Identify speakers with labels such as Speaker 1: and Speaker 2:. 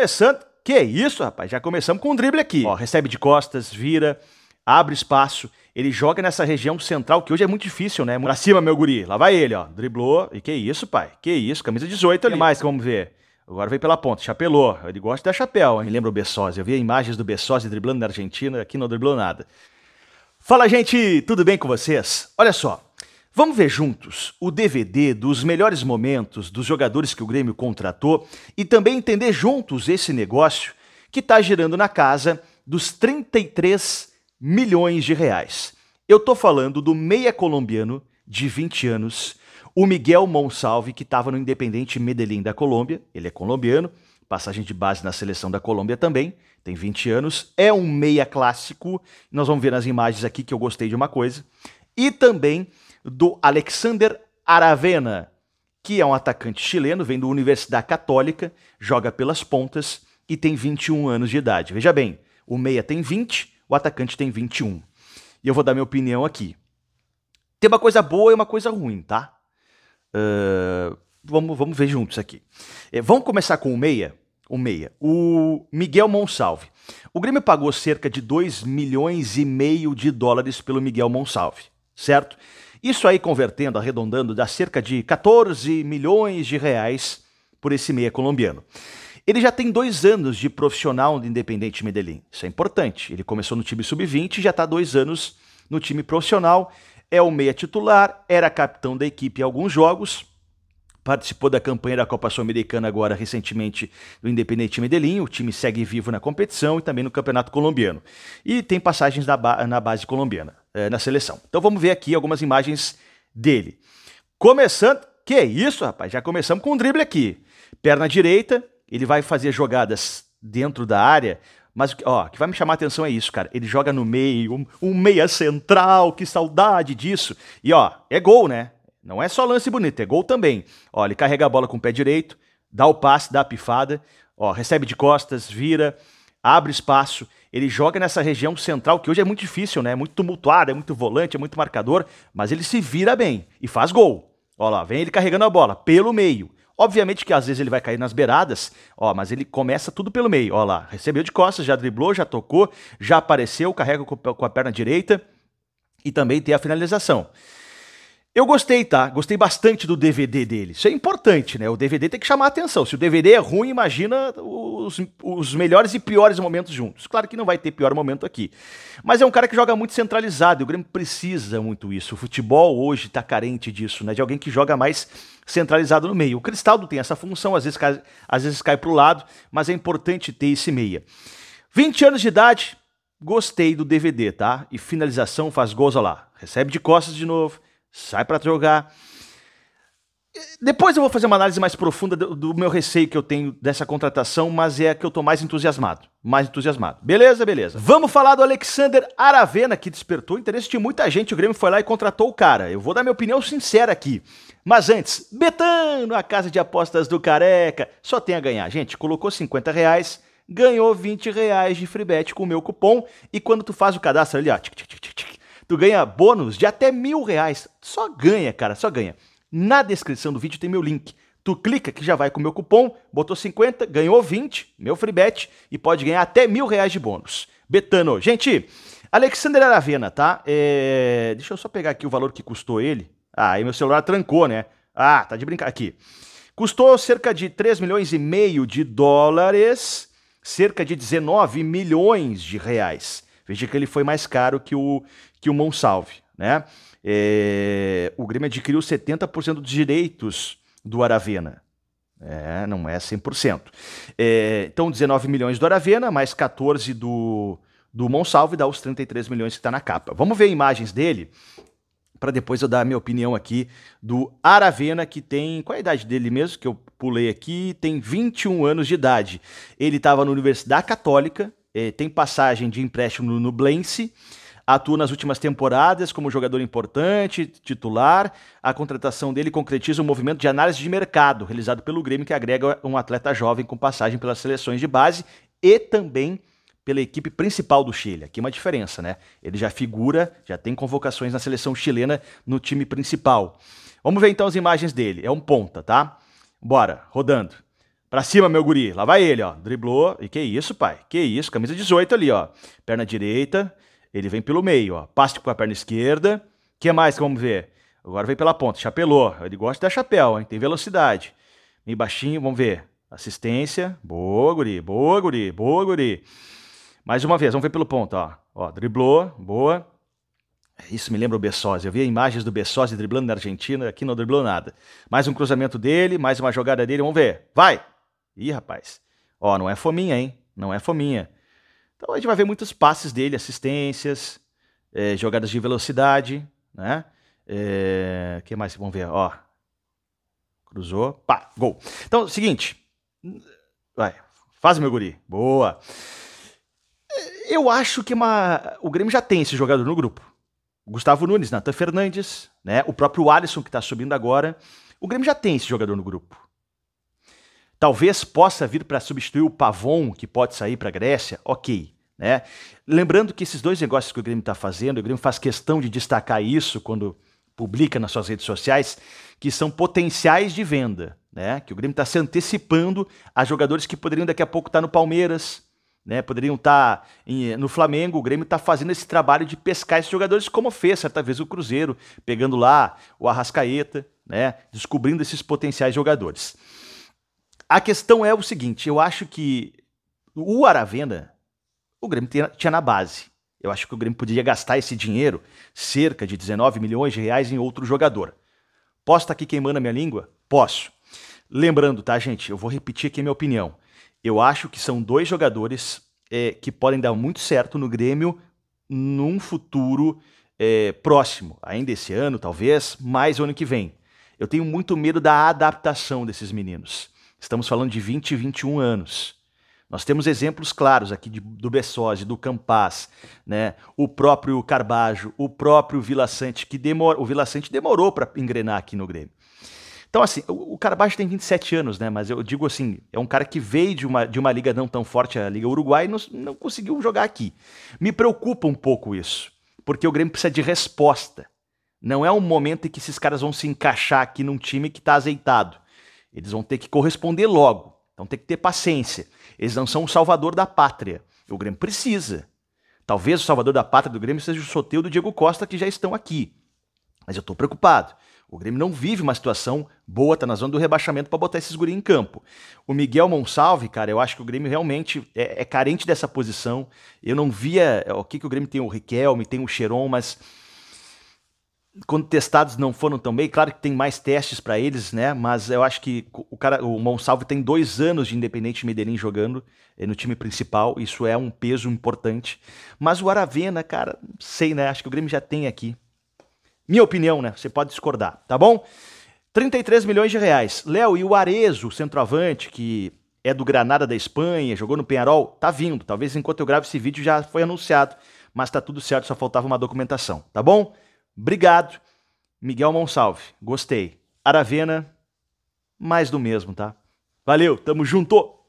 Speaker 1: Começando. Que isso, rapaz? Já começamos com um drible aqui. Ó, recebe de costas, vira, abre espaço. Ele joga nessa região central, que hoje é muito difícil, né? Pra cima, meu guri. Lá vai ele, ó. Driblou. E que isso, pai? Que isso? Camisa 18 ali. Que mais vamos ver? Agora vem pela ponta, chapelou. Ele gosta de dar chapéu, hein? Me lembra o Bessosi. Eu vi imagens do Bessosi driblando na Argentina, aqui não driblou nada. Fala, gente, tudo bem com vocês? Olha só, Vamos ver juntos o DVD dos melhores momentos dos jogadores que o Grêmio contratou e também entender juntos esse negócio que está girando na casa dos 33 milhões de reais. Eu estou falando do meia colombiano de 20 anos, o Miguel Monsalve, que estava no Independente Medellín da Colômbia, ele é colombiano, passagem de base na seleção da Colômbia também, tem 20 anos, é um meia clássico. Nós vamos ver nas imagens aqui que eu gostei de uma coisa. E também do Alexander Aravena, que é um atacante chileno, vem do Universidade Católica, joga pelas pontas e tem 21 anos de idade. Veja bem, o meia tem 20, o atacante tem 21. E eu vou dar minha opinião aqui. Tem uma coisa boa e uma coisa ruim, tá? Uh, vamos, vamos ver juntos aqui. É, vamos começar com o meia? O meia. O Miguel Monsalve. O Grêmio pagou cerca de 2 milhões e meio de dólares pelo Miguel Monsalve, certo? Isso aí convertendo, arredondando, dá cerca de 14 milhões de reais por esse meia colombiano. Ele já tem dois anos de profissional do Independente Medellín. Isso é importante. Ele começou no time sub-20 e já está dois anos no time profissional. É o meia titular, era capitão da equipe em alguns jogos Participou da campanha da Copa Sul-Americana agora recentemente do Independente Medellín. O time segue vivo na competição e também no Campeonato Colombiano. E tem passagens na, ba na base colombiana, é, na seleção. Então vamos ver aqui algumas imagens dele. Começando. Que isso, rapaz? Já começamos com um drible aqui. Perna direita, ele vai fazer jogadas dentro da área, mas ó, o que vai me chamar a atenção é isso, cara. Ele joga no meio, um, um meia central, que saudade disso. E ó, é gol, né? Não é só lance bonito, é gol também. Ó, ele carrega a bola com o pé direito, dá o passe, dá a pifada, ó, recebe de costas, vira, abre espaço. Ele joga nessa região central que hoje é muito difícil, né? É muito tumultuado, é muito volante, é muito marcador, mas ele se vira bem e faz gol. Ó lá, vem ele carregando a bola pelo meio. Obviamente que às vezes ele vai cair nas beiradas, ó, mas ele começa tudo pelo meio. Ó lá, recebeu de costas, já driblou, já tocou, já apareceu, carrega com a perna direita e também tem a finalização. Eu gostei, tá? Gostei bastante do DVD dele. Isso é importante, né? O DVD tem que chamar a atenção. Se o DVD é ruim, imagina os, os melhores e piores momentos juntos. Claro que não vai ter pior momento aqui. Mas é um cara que joga muito centralizado. E o Grêmio precisa muito isso. O futebol hoje tá carente disso, né? De alguém que joga mais centralizado no meio. O Cristaldo tem essa função, às vezes cai, às vezes cai pro lado, mas é importante ter esse meia. 20 anos de idade, gostei do DVD, tá? E finalização faz goza lá. Recebe de costas de novo sai para jogar. Depois eu vou fazer uma análise mais profunda do, meu receio que eu tenho dessa contratação, mas é a que eu tô mais entusiasmado. Mais entusiasmado. Beleza, beleza. Vamos falar do Alexander Aravena, que despertou interesse de muita gente. O Grêmio foi lá e contratou o cara. Eu vou dar minha opinião sincera aqui. Mas antes, Betano, a casa de apostas do Careca. Só tem a ganhar, gente. Colocou 50 reais, ganhou 20 reais de free bet com o meu cupom. E quando tu faz o cadastro ali, ó, tic, tic, tic, tic, tu ganha bônus de até mil reais. Só ganha, cara, só ganha. Na descrição do vídeo tem meu link. Tu clica que já vai com o meu cupom, botou 50, ganhou 20, meu free bet, e pode ganhar até mil reais de bônus. Betano, gente, Alexander Aravena, tá? É... Deixa eu só pegar aqui o valor que custou ele. Ah, aí meu celular trancou, né? Ah, tá de brincar aqui. Custou cerca de 3 milhões e meio de dólares, cerca de 19 milhões de reais. Veja que ele foi mais caro que o, que o Monsalve. Né? É, o Grêmio adquiriu 70% dos direitos do Aravena. É, não é 100%. É, então, 19 milhões do Aravena, mais 14 do, do Monsalve, dá os 33 milhões que está na capa. Vamos ver imagens dele, para depois eu dar a minha opinião aqui do Aravena, que tem. Qual é a idade dele mesmo? Que eu pulei aqui, tem 21 anos de idade. Ele estava na Universidade Católica, eh, tem passagem de empréstimo no Nublense, atua nas últimas temporadas como jogador importante, titular. A contratação dele concretiza um movimento de análise de mercado realizado pelo Grêmio, que agrega um atleta jovem com passagem pelas seleções de base e também pela equipe principal do Chile. Aqui uma diferença, né? Ele já figura, já tem convocações na seleção chilena no time principal. Vamos ver então as imagens dele. É um ponta, tá? Bora, rodando. Pra cima, meu guri. Lá vai ele, ó. Driblou. E que isso, pai? Que isso? Camisa 18 ali, ó. Perna direita. Ele vem pelo meio, ó. Passe com a perna esquerda. que mais que vamos ver? Agora vem pela ponta. Chapelou. Ele gosta da chapéu, hein? Tem velocidade. Bem baixinho, vamos ver. Assistência. Boa, guri. Boa, guri. Boa, guri. Mais uma vez, vamos ver pelo ponto, ó. Ó, driblou. Boa. É isso me lembra o Bessose. Eu vi imagens do Bessose driblando na Argentina, aqui não driblou nada. Mais um cruzamento dele, mais uma jogada dele, vamos ver. Vai! Ih, rapaz. Ó, não é fominha, hein? Não é fominha. Então a gente vai ver muitos passes dele, assistências, é, jogadas de velocidade, né? É, que mais vamos ver? Ó, cruzou, pá, gol. Então, seguinte, vai, faz meu guri, boa. Eu acho que é uma, o Grêmio já tem esse jogador no grupo. Gustavo Nunes, Nathan Fernandes, né? O próprio Alisson que está subindo agora. O Grêmio já tem esse jogador no grupo. Talvez possa vir para substituir o Pavon, que pode sair para a Grécia, ok. Né? Lembrando que esses dois negócios que o Grêmio está fazendo, o Grêmio faz questão de destacar isso quando publica nas suas redes sociais, que são potenciais de venda. Né? Que o Grêmio está se antecipando a jogadores que poderiam daqui a pouco estar tá no Palmeiras, né, poderiam estar tá em, no Flamengo, o Grêmio está fazendo esse trabalho de pescar esses jogadores, como fez certa vez o Cruzeiro, pegando lá o Arrascaeta, né, Descobrindo esses potenciais jogadores. A questão é o seguinte: eu acho que o Aravenda, o Grêmio tinha na base. Eu acho que o Grêmio poderia gastar esse dinheiro, cerca de 19 milhões de reais, em outro jogador. Posso estar tá aqui queimando a minha língua? Posso. Lembrando, tá, gente? Eu vou repetir aqui a minha opinião. Eu acho que são dois jogadores é, que podem dar muito certo no Grêmio num futuro é, próximo, ainda esse ano, talvez, mais o ano que vem. Eu tenho muito medo da adaptação desses meninos. Estamos falando de 20 e 21 anos. Nós temos exemplos claros aqui de, do Bessose, do Campaz, né? o próprio Carbajo, o próprio Vila Sante, que demor, o Vila Sante demorou para engrenar aqui no Grêmio. Então, assim, o, o Carbajo tem 27 anos, né? Mas eu digo assim, é um cara que veio de uma, de uma liga não tão forte, a Liga Uruguai, e não, não conseguiu jogar aqui. Me preocupa um pouco isso, porque o Grêmio precisa de resposta. Não é um momento em que esses caras vão se encaixar aqui num time que está azeitado. Eles vão ter que corresponder logo. Então tem que ter paciência. Eles não são o salvador da pátria. O Grêmio precisa. Talvez o salvador da pátria do Grêmio seja o Soteu do Diego Costa, que já estão aqui. Mas eu estou preocupado. O Grêmio não vive uma situação boa, tá na zona do rebaixamento para botar esses guri em campo. O Miguel Monsalve, cara, eu acho que o Grêmio realmente é, é carente dessa posição. Eu não via é, o que, que o Grêmio tem o Riquelme, tem o Cheron, mas quando testados não foram tão bem, claro que tem mais testes para eles, né? Mas eu acho que o cara, o Monsalve tem dois anos de Independente Medellín jogando eh, no time principal, isso é um peso importante. Mas o Aravena, cara, sei, né? Acho que o Grêmio já tem aqui. Minha opinião, né? Você pode discordar, tá bom? 33 milhões de reais. Léo, e o Arezo, centroavante, que é do Granada da Espanha, jogou no Penharol, tá vindo. Talvez enquanto eu gravo esse vídeo já foi anunciado, mas tá tudo certo, só faltava uma documentação, tá bom? Obrigado. Miguel Monsalve, gostei. Aravena, mais do mesmo, tá? Valeu, tamo junto!